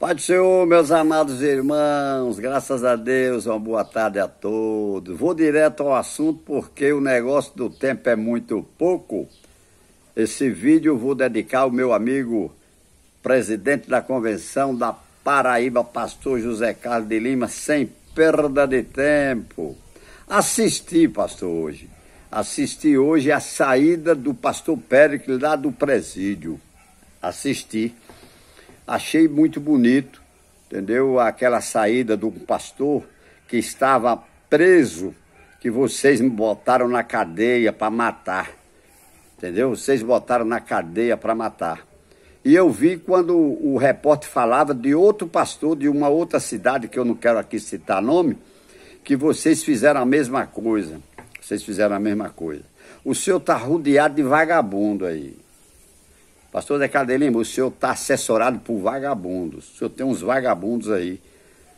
Pai do Senhor, meus amados irmãos, graças a Deus, uma boa tarde a todos. Vou direto ao assunto porque o negócio do tempo é muito pouco. Esse vídeo vou dedicar ao meu amigo, presidente da convenção da Paraíba, pastor José Carlos de Lima, sem perda de tempo. Assisti, pastor, hoje. Assisti hoje a saída do pastor Péricles lá do presídio. Assisti. Achei muito bonito, entendeu? Aquela saída do pastor que estava preso, que vocês botaram na cadeia para matar. Entendeu? Vocês botaram na cadeia para matar. E eu vi quando o repórter falava de outro pastor de uma outra cidade, que eu não quero aqui citar nome, que vocês fizeram a mesma coisa. Vocês fizeram a mesma coisa. O senhor está rodeado de vagabundo aí. Pastor Decado Lima, o senhor está assessorado por vagabundos. O senhor tem uns vagabundos aí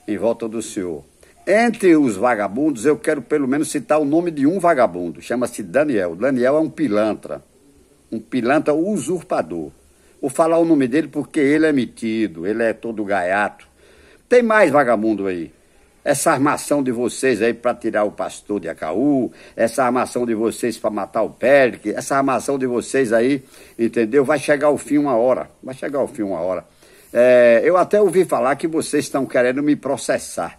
em volta do senhor. Entre os vagabundos, eu quero pelo menos citar o nome de um vagabundo. Chama-se Daniel. Daniel é um pilantra. Um pilantra usurpador. Vou falar o nome dele porque ele é metido, ele é todo gaiato. Tem mais vagabundo aí. Essa armação de vocês aí para tirar o pastor de Acaú, essa armação de vocês para matar o Pérez, essa armação de vocês aí, entendeu? Vai chegar ao fim uma hora. Vai chegar ao fim uma hora. É, eu até ouvi falar que vocês estão querendo me processar.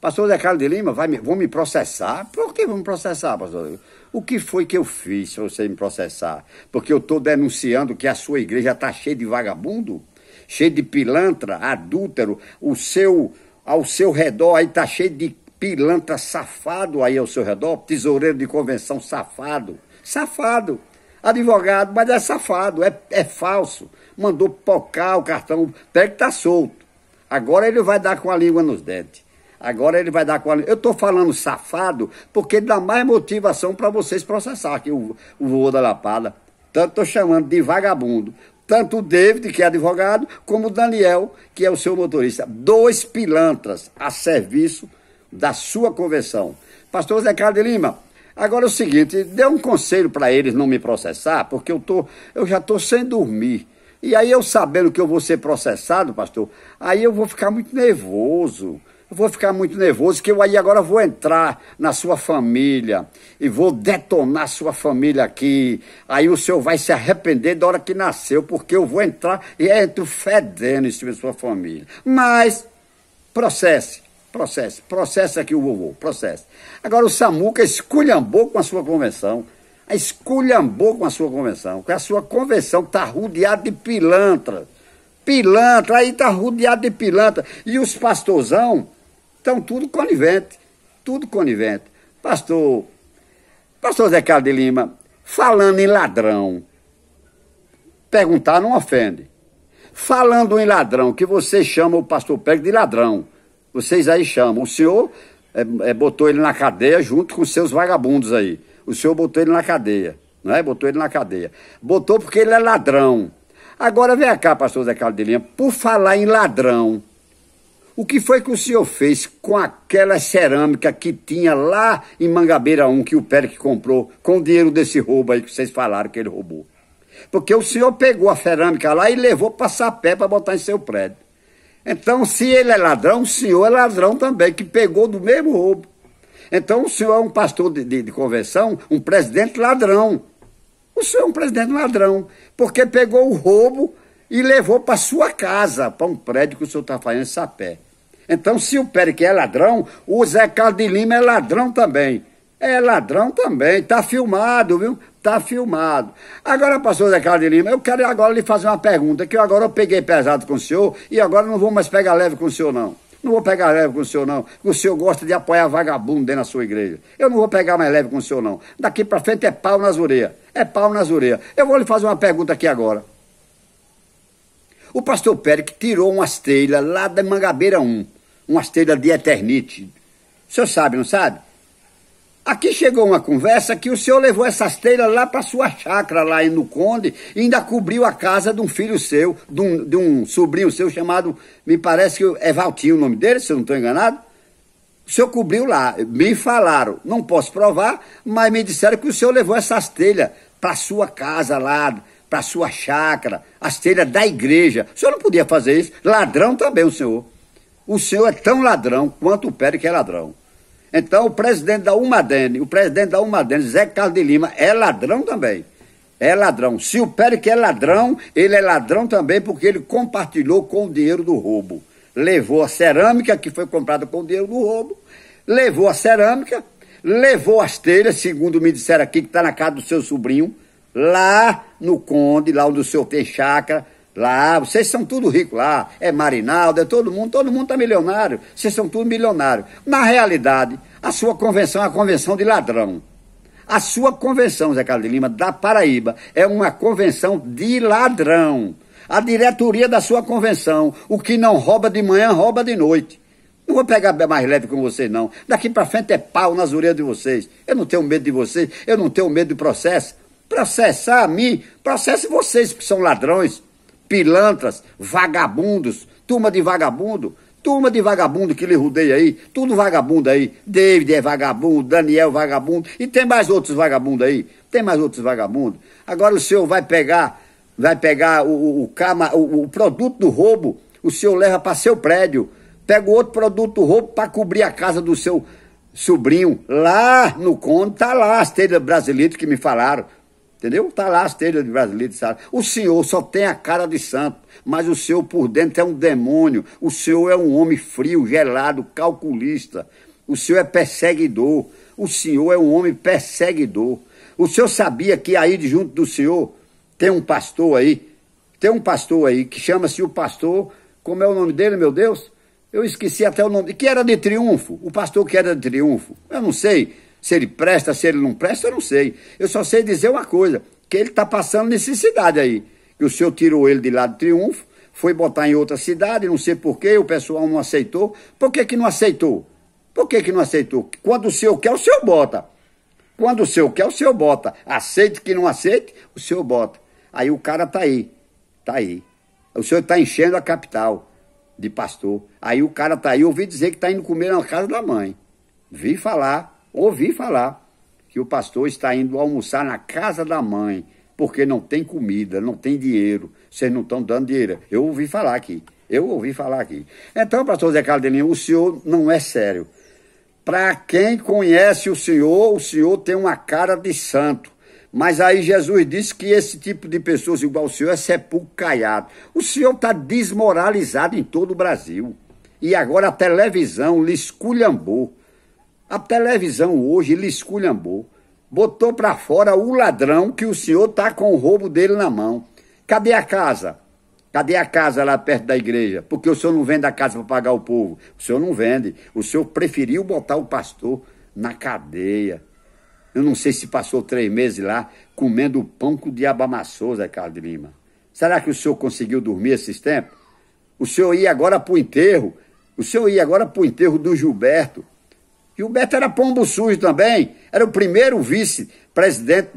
Pastor Zé Carlos de Lima, vai me, vão me processar? Por que vão me processar, pastor? O que foi que eu fiz para você me processar? Porque eu estou denunciando que a sua igreja está cheia de vagabundo, cheia de pilantra, adúltero, o seu ao seu redor, aí tá cheio de pilantra safado aí ao seu redor, tesoureiro de convenção safado, safado, advogado, mas é safado, é, é falso, mandou pocar o cartão, pega que tá solto. Agora ele vai dar com a língua nos dentes. Agora ele vai dar com a língua. Eu tô falando safado porque dá mais motivação para vocês processar aqui o, o voo da Lapada. Tanto tô chamando de vagabundo, tanto o David, que é advogado, como o Daniel, que é o seu motorista. Dois pilantras a serviço da sua conversão. Pastor Zé Carlos de Lima, agora é o seguinte, dê um conselho para eles não me processar, porque eu, tô, eu já estou sem dormir. E aí eu sabendo que eu vou ser processado, pastor, aí eu vou ficar muito nervoso. Eu vou ficar muito nervoso, que eu aí agora vou entrar na sua família e vou detonar sua família aqui. Aí o senhor vai se arrepender da hora que nasceu, porque eu vou entrar e é entro fedendo em cima sua família. Mas, processe, processe, processe aqui o vovô, processe. Agora o Samuca esculhambou com a sua convenção esculhambou com a sua convenção, com a sua convenção está rodeada de pilantra. Pilantra, aí está rodeado de pilantra. E os pastorzão então, tudo conivente, tudo conivente. Pastor, pastor Zé Carlos de Lima, falando em ladrão, perguntar não ofende. Falando em ladrão, que você chama o pastor Pérez de ladrão, vocês aí chamam. O senhor é, é, botou ele na cadeia junto com seus vagabundos aí. O senhor botou ele na cadeia, não é? Botou ele na cadeia. Botou porque ele é ladrão. Agora vem cá, pastor Zé Carlos de Lima, por falar em ladrão, o que foi que o senhor fez com aquela cerâmica que tinha lá em Mangabeira 1 que o Pérez comprou com o dinheiro desse roubo aí que vocês falaram que ele roubou? Porque o senhor pegou a cerâmica lá e levou para sapé para botar em seu prédio. Então, se ele é ladrão, o senhor é ladrão também, que pegou do mesmo roubo. Então, o senhor é um pastor de, de, de convenção, um presidente ladrão. O senhor é um presidente ladrão, porque pegou o roubo e levou para sua casa, para um prédio que o senhor está fazendo sapé. Então, se o Péric é ladrão, o Zé Carlos de Lima é ladrão também. É ladrão também, tá filmado, viu? Tá filmado. Agora, pastor Zé Carlos de Lima, eu quero agora lhe fazer uma pergunta, que eu agora eu peguei pesado com o senhor e agora não vou mais pegar leve com o senhor, não. Não vou pegar leve com o senhor, não. O senhor gosta de apoiar vagabundo dentro da sua igreja. Eu não vou pegar mais leve com o senhor, não. Daqui para frente é pau nas orelhas. É pau nas orelhas. Eu vou lhe fazer uma pergunta aqui agora. O pastor Pérez tirou umas telhas lá da Mangabeira 1, umas telhas de Eternite. O senhor sabe, não sabe? Aqui chegou uma conversa que o senhor levou essas telhas lá para sua chácara, lá no Conde, e ainda cobriu a casa de um filho seu, de um, de um sobrinho seu chamado, me parece que é Valtinho o nome dele, se eu não estou enganado. O senhor cobriu lá, me falaram, não posso provar, mas me disseram que o senhor levou essas telhas para sua casa lá, para sua chácara, as telhas da igreja. O senhor não podia fazer isso. Ladrão também, o senhor. O senhor é tão ladrão quanto o Pérez que é ladrão. Então, o presidente da Umadene, o presidente da Umadene, Zé Carlos de Lima, é ladrão também. É ladrão. Se o Pérez que é ladrão, ele é ladrão também porque ele compartilhou com o dinheiro do roubo. Levou a cerâmica que foi comprada com o dinheiro do roubo, levou a cerâmica, levou as telhas, segundo me disseram aqui, que está na casa do seu sobrinho, lá no Conde, lá onde o senhor tem chácara, lá, vocês são tudo ricos lá, é Marinaldo, é todo mundo, todo mundo tá milionário, vocês são tudo milionário. Na realidade, a sua convenção é a convenção de ladrão. A sua convenção, Zé Carlos de Lima, da Paraíba, é uma convenção de ladrão. A diretoria da sua convenção, o que não rouba de manhã, rouba de noite. Não vou pegar mais leve com vocês, não. Daqui para frente é pau nas orelhas de vocês. Eu não tenho medo de vocês, eu não tenho medo do processo. Processar a mim, processe vocês que são ladrões, pilantras, vagabundos, turma de vagabundo, turma de vagabundo que lhe rodeia aí, tudo vagabundo aí. David é vagabundo, Daniel vagabundo, e tem mais outros vagabundos aí, tem mais outros vagabundos. Agora o senhor vai pegar, vai pegar o, o, o, cama, o, o produto do roubo, o senhor leva para seu prédio, pega o outro produto do roubo para cobrir a casa do seu sobrinho, lá no Conde, tá lá as telhas brasileiras que me falaram, Entendeu? Tá lá as telhas de brasileiro de Sara. O senhor só tem a cara de santo, mas o senhor por dentro é um demônio. O senhor é um homem frio, gelado, calculista. O senhor é perseguidor. O senhor é um homem perseguidor. O senhor sabia que aí de junto do senhor tem um pastor aí, tem um pastor aí que chama-se o pastor, como é o nome dele, meu Deus? Eu esqueci até o nome, que era de triunfo, o pastor que era de triunfo. Eu não sei, se ele presta, se ele não presta, eu não sei. Eu só sei dizer uma coisa: que ele está passando necessidade aí. Que o senhor tirou ele de lá do triunfo, foi botar em outra cidade, não sei porquê, o pessoal não aceitou. Por que, que não aceitou? Por que, que não aceitou? Quando o senhor quer, o senhor bota. Quando o senhor quer, o senhor bota. Aceite que não aceite, o senhor bota. Aí o cara tá aí. Tá aí. O senhor está enchendo a capital de pastor. Aí o cara tá aí, eu ouvi dizer que está indo comer na casa da mãe. Vi falar Ouvi falar que o pastor está indo almoçar na casa da mãe, porque não tem comida, não tem dinheiro, vocês não estão dando dinheiro. Eu ouvi falar aqui. Eu ouvi falar aqui. Então, pastor Zé Carlos de o senhor não é sério. Para quem conhece o senhor, o senhor tem uma cara de santo. Mas aí Jesus disse que esse tipo de pessoas igual o senhor é sepulcro caiado. O senhor está desmoralizado em todo o Brasil. E agora a televisão lhe esculhambou. A televisão hoje lhe esculhambou. Botou para fora o ladrão que o senhor tá com o roubo dele na mão. Cadê a casa? Cadê a casa lá perto da igreja? Porque o senhor não vende a casa para pagar o povo. O senhor não vende. O senhor preferiu botar o pastor na cadeia. Eu não sei se passou três meses lá comendo pão com o diabo amassou, Zé Carlos de Lima. Será que o senhor conseguiu dormir esses tempos? O senhor ia agora para o enterro. O senhor ia agora para o enterro do Gilberto. E o Beto era pombo sujo também, era o primeiro vice-presidente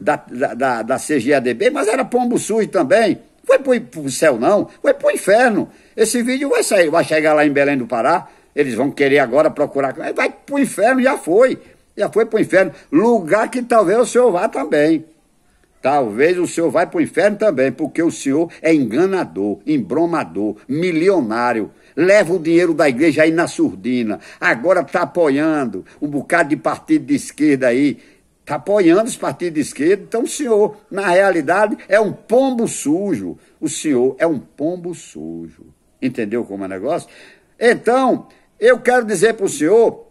da, da, da, da CGADB, mas era pombo sujo também. Foi pro, pro céu, não, foi pro inferno. Esse vídeo vai sair, vai chegar lá em Belém do Pará, eles vão querer agora procurar. Vai pro inferno, já foi. Já foi pro inferno. Lugar que talvez o senhor vá também. Talvez o senhor vá pro inferno também, porque o senhor é enganador, embromador, milionário leva o dinheiro da igreja aí na surdina. Agora está apoiando um bocado de partido de esquerda aí. Está apoiando os partidos de esquerda. Então, o senhor, na realidade, é um pombo sujo. O senhor é um pombo sujo. Entendeu como é o negócio? Então, eu quero dizer para o senhor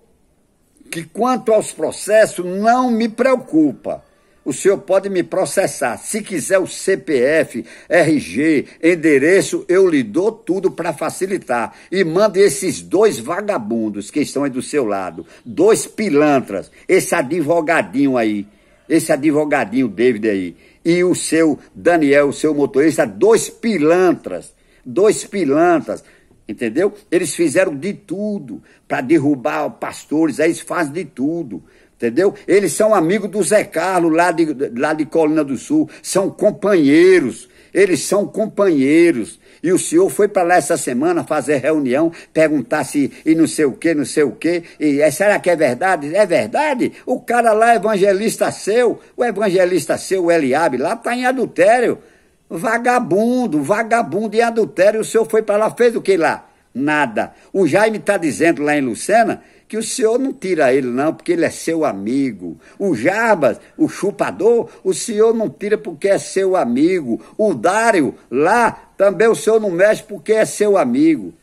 que quanto aos processos, não me preocupa o senhor pode me processar. Se quiser o CPF, RG, endereço, eu lhe dou tudo para facilitar. E mande esses dois vagabundos que estão aí do seu lado, dois pilantras, esse advogadinho aí, esse advogadinho David aí, e o seu Daniel, o seu motorista, dois pilantras, dois pilantras. Entendeu? Eles fizeram de tudo para derrubar pastores, aí eles fazem de tudo. Entendeu? Eles são amigos do Zé Carlos, lá de, lá de Colina do Sul. São companheiros. Eles são companheiros. E o senhor foi para lá essa semana fazer reunião, perguntar se e não sei o que, não sei o que. E é, será que é verdade? É verdade? O cara lá, é evangelista seu, o evangelista seu, o Eliabe, lá está em adultério. Vagabundo, vagabundo em adultério. O senhor foi para lá, fez o que lá? Nada. O Jaime está dizendo lá em Lucena que o senhor não tira ele, não, porque ele é seu amigo. O Jabas, o chupador, o senhor não tira porque é seu amigo. O Dário, lá, também o senhor não mexe porque é seu amigo.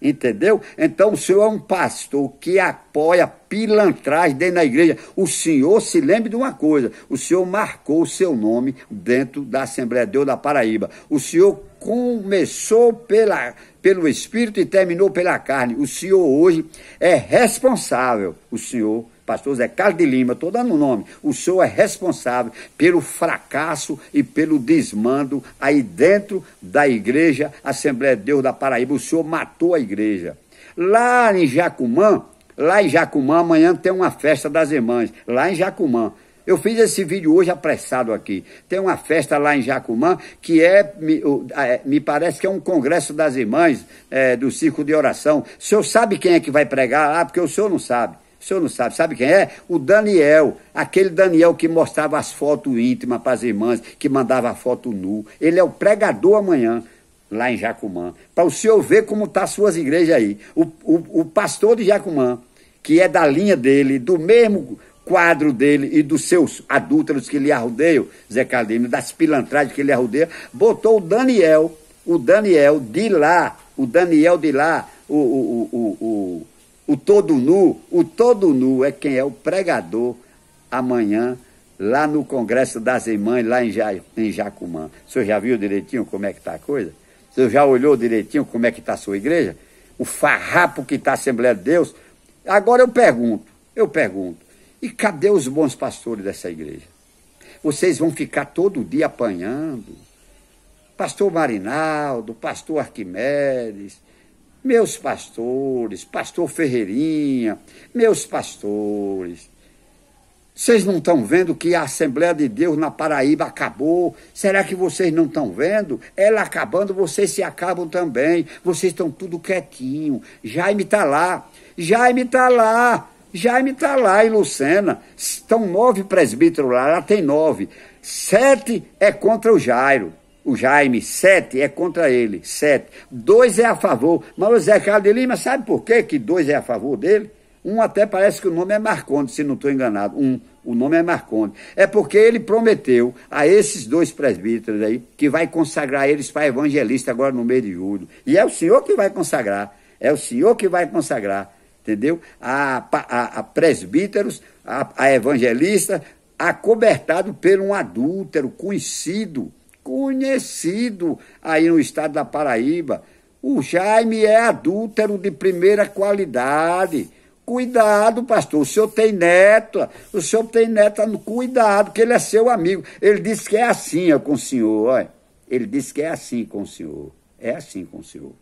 Entendeu? Então o senhor é um pastor que apoia pilantragem dentro da igreja. O senhor se lembre de uma coisa: o senhor marcou o seu nome dentro da Assembleia de Deus da Paraíba. O senhor começou pela, pelo Espírito e terminou pela carne. O senhor hoje é responsável. O senhor pastor Zé Carlos de Lima, estou dando o nome, o senhor é responsável pelo fracasso e pelo desmando aí dentro da igreja Assembleia de Deus da Paraíba. O senhor matou a igreja. Lá em Jacumã, lá em Jacumã, amanhã tem uma festa das irmãs, lá em Jacumã. Eu fiz esse vídeo hoje apressado aqui. Tem uma festa lá em Jacumã que é, me, é, me parece que é um congresso das irmãs é, do Circo de Oração. O senhor sabe quem é que vai pregar? Ah, porque o senhor não sabe. O senhor não sabe, sabe quem é? O Daniel, aquele Daniel que mostrava as fotos íntimas para as irmãs, que mandava foto nu. Ele é o pregador amanhã, lá em Jacumã. Para o senhor ver como estão tá suas igrejas aí. O, o, o pastor de Jacumã, que é da linha dele, do mesmo quadro dele e dos seus adúlteros que lhe arrudeiam, Zé Calino, das pilantragens que lhe arrudeiam, botou o Daniel, o Daniel de lá, o Daniel de lá, o, o, o, o o todo nu, o todo nu é quem é o pregador amanhã lá no Congresso das Irmãs, lá em, ja, em Jacumã. O senhor já viu direitinho como é que está a coisa? O senhor já olhou direitinho como é que está a sua igreja? O farrapo que está a Assembleia de Deus? Agora eu pergunto, eu pergunto, e cadê os bons pastores dessa igreja? Vocês vão ficar todo dia apanhando? Pastor Marinaldo, pastor Arquimedes, meus pastores, pastor Ferreirinha, meus pastores. Vocês não estão vendo que a Assembleia de Deus na Paraíba acabou? Será que vocês não estão vendo? Ela acabando, vocês se acabam também. Vocês estão tudo quietinho. Jaime está lá. Jaime está lá. Jaime está lá em Lucena. Estão nove presbíteros lá, lá tem nove. Sete é contra o Jairo o Jaime, sete é contra ele, sete. Dois é a favor. Mas o Zé Carlos de Lima, sabe por quê que dois é a favor dele? Um até parece que o nome é Marcondes, se não estou enganado. Um, o nome é Marcondes. É porque ele prometeu a esses dois presbíteros aí que vai consagrar eles para evangelista agora no mês de julho. E é o senhor que vai consagrar. É o senhor que vai consagrar, entendeu? A, a, a presbíteros, a, a evangelista, acobertado por um adúltero conhecido conhecido aí no estado da Paraíba. O Jaime é adúltero de primeira qualidade. Cuidado, pastor. O senhor tem neta, o senhor tem neta, cuidado, que ele é seu amigo. Ele disse que é assim ó, com o senhor. Ó. Ele disse que é assim com o senhor. É assim com o senhor.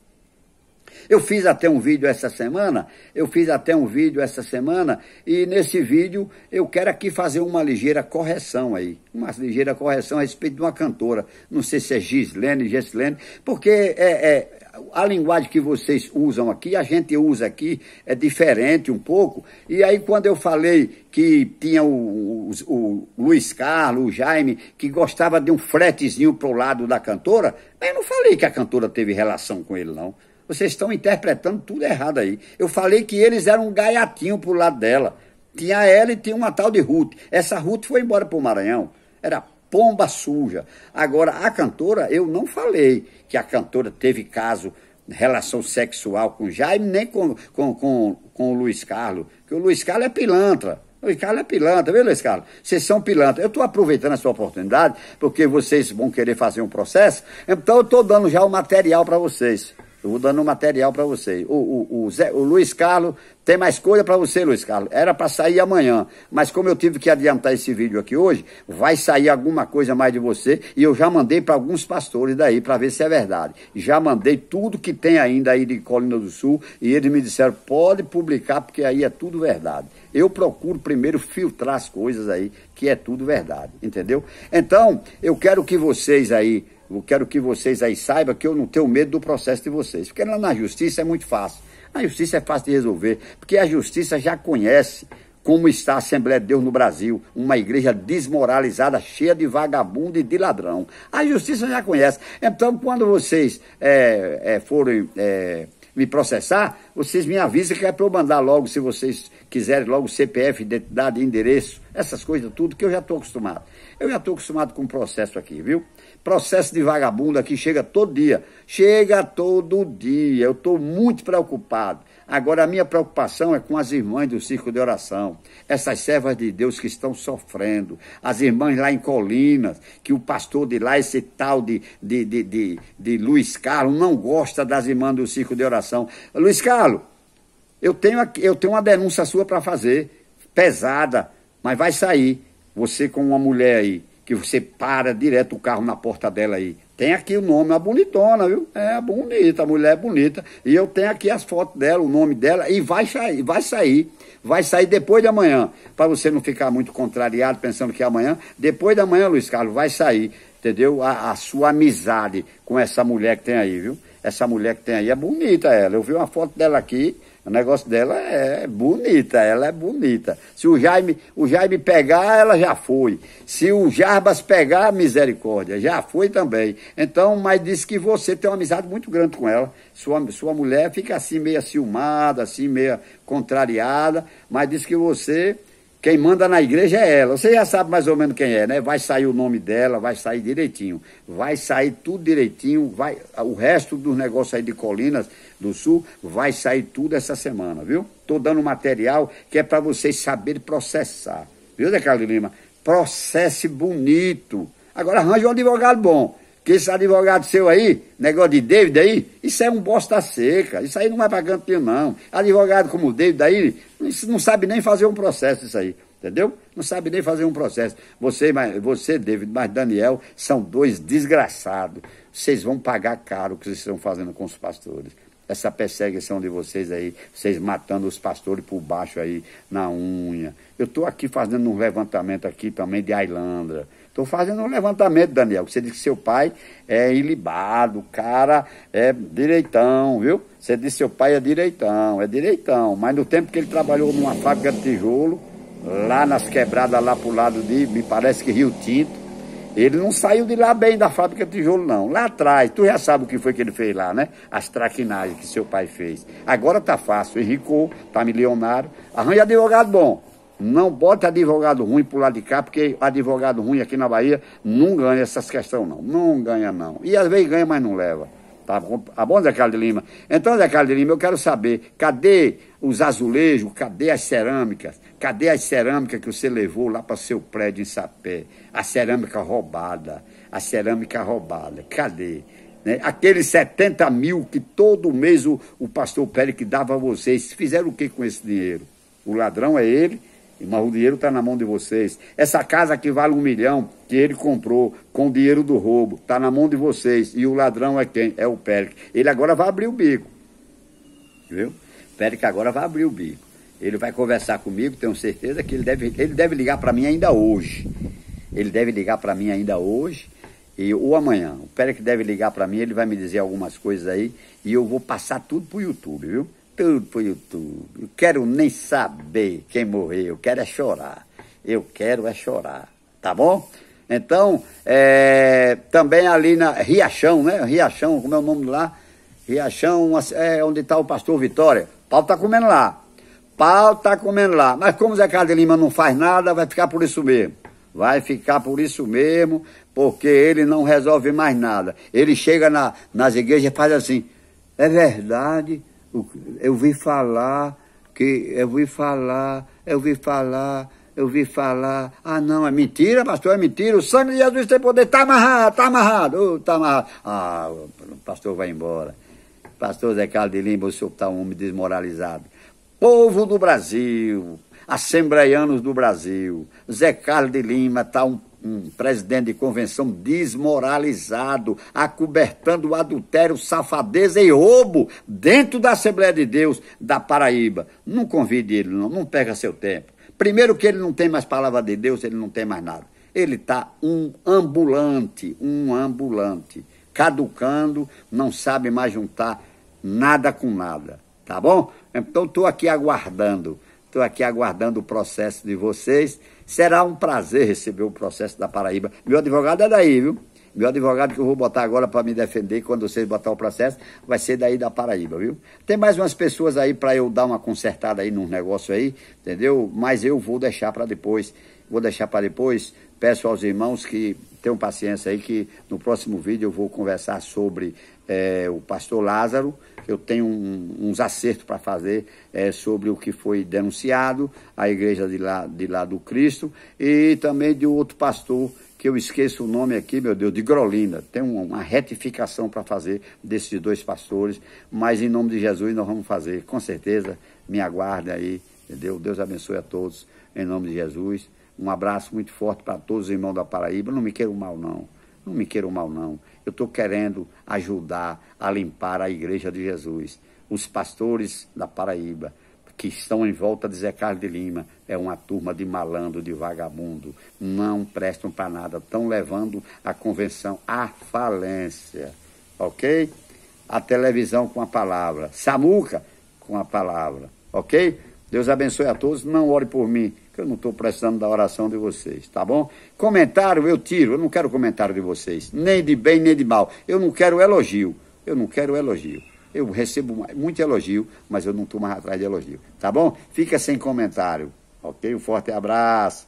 Eu fiz até um vídeo essa semana, eu fiz até um vídeo essa semana, e nesse vídeo eu quero aqui fazer uma ligeira correção aí, uma ligeira correção a respeito de uma cantora, não sei se é Gislene, Gislene, porque é, é a linguagem que vocês usam aqui, a gente usa aqui, é diferente um pouco, e aí quando eu falei que tinha o, o, o Luiz Carlos, o Jaime, que gostava de um fretezinho pro lado da cantora, eu não falei que a cantora teve relação com ele não, vocês estão interpretando tudo errado aí. Eu falei que eles eram um gaiatinho pro lado dela. Tinha ela e tinha uma tal de Ruth. Essa Ruth foi embora pro Maranhão. Era pomba suja. Agora, a cantora, eu não falei que a cantora teve caso, relação sexual com Jaime, nem com, com, com, com o Luiz Carlos. Porque o Luiz Carlos é pilantra. Luiz Carlos é pilantra, viu, Luiz Carlos? Vocês são pilantra. Eu estou aproveitando essa oportunidade, porque vocês vão querer fazer um processo, então eu estou dando já o material para vocês. Vou dando um material para você. O, o, o, Zé, o Luiz Carlos tem mais coisa para você, Luiz Carlos. Era para sair amanhã, mas como eu tive que adiantar esse vídeo aqui hoje, vai sair alguma coisa mais de você e eu já mandei para alguns pastores daí para ver se é verdade. Já mandei tudo que tem ainda aí de Colina do Sul e eles me disseram: pode publicar, porque aí é tudo verdade. Eu procuro primeiro filtrar as coisas aí, que é tudo verdade, entendeu? Então, eu quero que vocês aí eu quero que vocês aí saibam que eu não tenho medo do processo de vocês. Porque lá na justiça é muito fácil. A justiça é fácil de resolver, porque a justiça já conhece como está a Assembleia de Deus no Brasil, uma igreja desmoralizada, cheia de vagabundo e de ladrão. A justiça já conhece. Então, quando vocês é, é, forem é, me processar, vocês me avisam que é para eu mandar logo, se vocês quiserem, logo CPF, identidade, endereço, essas coisas tudo, que eu já estou acostumado. Eu já estou acostumado com o processo aqui, viu? processo de vagabundo aqui chega todo dia. Chega todo dia. Eu estou muito preocupado. Agora, a minha preocupação é com as irmãs do circo de oração, essas servas de Deus que estão sofrendo, as irmãs lá em Colinas, que o pastor de lá, esse tal de, de, de, de, de Luiz Carlos, não gosta das irmãs do circo de oração. Luiz Carlos, eu tenho, aqui, eu tenho uma denúncia sua para fazer, pesada, mas vai sair. Você com uma mulher aí que você para direto o carro na porta dela aí. Tem aqui o nome, a bonitona, viu? É bonita, a mulher é bonita. E eu tenho aqui as fotos dela, o nome dela, e vai sair, vai sair. Vai sair depois de amanhã. Para você não ficar muito contrariado pensando que é amanhã. Depois de amanhã, Luiz Carlos, vai sair, entendeu? A, a sua amizade com essa mulher que tem aí, viu? Essa mulher que tem aí é bonita ela. Eu vi uma foto dela aqui, o negócio dela é bonita, ela é bonita. Se o Jaime, o Jaime pegar, ela já foi. Se o Jarbas pegar, misericórdia, já foi também. Então, mas disse que você tem uma amizade muito grande com ela. Sua, sua mulher fica assim meio ciumada, assim meio contrariada, mas disse que você quem manda na igreja é ela. Você já sabe mais ou menos quem é, né? Vai sair o nome dela, vai sair direitinho. Vai sair tudo direitinho. Vai, o resto dos negócios aí de Colinas do Sul vai sair tudo essa semana, viu? Tô dando material que é para vocês saberem processar. Viu, Zé Carlos Lima? Processe bonito. Agora arranje um advogado bom que esse advogado seu aí, negócio de David aí, isso é um bosta seca, isso aí não vai é para cantinho não. Advogado como o David aí, não sabe nem fazer um processo isso aí, entendeu? Não sabe nem fazer um processo. Você, mas, você David, mas Daniel, são dois desgraçados. Vocês vão pagar caro o que vocês estão fazendo com os pastores. Essa perseguição de vocês aí, vocês matando os pastores por baixo aí, na unha. Eu estou aqui fazendo um levantamento aqui também de Ailandra. Estou fazendo um levantamento, Daniel. Você disse que seu pai é ilibado, o cara é direitão, viu? Você disse que seu pai é direitão, é direitão. Mas no tempo que ele trabalhou numa fábrica de tijolo, lá nas quebradas, lá pro lado de, me parece que Rio Tinto, ele não saiu de lá bem da fábrica de tijolo, não. Lá atrás, tu já sabe o que foi que ele fez lá, né? As traquinagens que seu pai fez. Agora tá fácil, enricou, tá milionário, arranja advogado bom. Não bota advogado ruim para lado de cá, porque advogado ruim aqui na Bahia não ganha essas questões, não. Não ganha, não. E às vezes ganha, mas não leva. Tá, tá bom, Zé Carlos de Lima? Então, Zé Carlos de Lima, eu quero saber, cadê os azulejos, cadê as cerâmicas? Cadê as cerâmicas que você levou lá para o seu prédio em Sapé? A cerâmica roubada, a cerâmica roubada, cadê? Né? Aqueles 70 mil que todo mês o, o pastor Pérez que dava a vocês, fizeram o que com esse dinheiro? O ladrão é ele, mas o dinheiro está na mão de vocês. Essa casa que vale um milhão, que ele comprou com o dinheiro do roubo, está na mão de vocês. E o ladrão é quem? É o Pérez. Ele agora vai abrir o bico. Viu? Pérez agora vai abrir o bico. Ele vai conversar comigo, tenho certeza que ele deve, ele deve ligar para mim ainda hoje. Ele deve ligar para mim ainda hoje e, ou amanhã. O Pérez deve ligar para mim, ele vai me dizer algumas coisas aí e eu vou passar tudo para o YouTube, viu? tudo pro YouTube. Eu quero nem saber quem morreu, eu quero é chorar. Eu quero é chorar, tá bom? Então, é, também ali na Riachão, né? Riachão, como é o nome lá? Riachão, assim, é onde está o pastor Vitória. Pau tá comendo lá. Pau tá comendo lá. Mas como Zé Carlos de Lima não faz nada, vai ficar por isso mesmo. Vai ficar por isso mesmo, porque ele não resolve mais nada. Ele chega na, nas igrejas e faz assim, é verdade, eu vi falar que eu vi falar, eu vi falar, eu vi falar. Ah, não, é mentira, pastor, é mentira. O sangue de Jesus tem poder. Está amarrado, está amarrado, oh, amarrado. Ah, o pastor vai embora. Pastor Zé Carlos de Lima, o senhor está um homem desmoralizado. Povo do Brasil, assembleianos do Brasil, Zé Carlos de Lima está um um presidente de convenção desmoralizado, acobertando adultério, safadeza e roubo dentro da Assembleia de Deus da Paraíba. Não convide ele, não, não perca seu tempo. Primeiro que ele não tem mais palavra de Deus, ele não tem mais nada. Ele está um ambulante, um ambulante, caducando, não sabe mais juntar nada com nada, tá bom? Então estou aqui aguardando, estou aqui aguardando o processo de vocês. Será um prazer receber o processo da Paraíba. Meu advogado é daí, viu? Meu advogado que eu vou botar agora para me defender quando vocês botar o processo vai ser daí da Paraíba, viu? Tem mais umas pessoas aí para eu dar uma consertada aí nos negócio aí, entendeu? Mas eu vou deixar para depois. Vou deixar para depois. Peço aos irmãos que tenham paciência aí que no próximo vídeo eu vou conversar sobre é, o pastor Lázaro, eu tenho um, uns acertos para fazer é, sobre o que foi denunciado, a igreja de lá, de lá do Cristo, e também de outro pastor que eu esqueço o nome aqui, meu Deus, de Grolinda. Tem uma, retificação para fazer desses dois pastores, mas em nome de Jesus nós vamos fazer, com certeza. Me aguarde aí, entendeu? Deus abençoe a todos, em nome de Jesus. Um abraço muito forte para todos os irmãos da Paraíba. Não me quero mal, não. Não me queiram mal, não. Eu estou querendo ajudar a limpar a Igreja de Jesus. Os pastores da Paraíba, que estão em volta de Zé Carlos de Lima, é uma turma de malandro, de vagabundo. Não prestam para nada. Estão levando a convenção à falência. Ok? A televisão com a palavra. Samuca com a palavra. Ok? Deus abençoe a todos. Não ore por mim que eu não estou precisando da oração de vocês, tá bom? Comentário eu tiro, eu não quero comentário de vocês, nem de bem nem de mal. Eu não quero elogio, eu não quero elogio. Eu recebo muito elogio, mas eu não estou mais atrás de elogio, tá bom? Fica sem comentário, ok? Um forte abraço.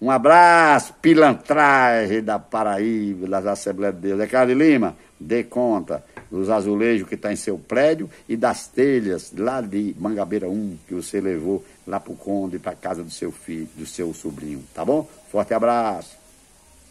Um abraço, pilantragem da Paraíba, das Assembleias de Deus. É Carlos Lima, dê conta dos azulejos que está em seu prédio e das telhas lá de Mangabeira 1 que você levou lá para o Conde, para casa do seu filho, do seu sobrinho, tá bom? Forte abraço.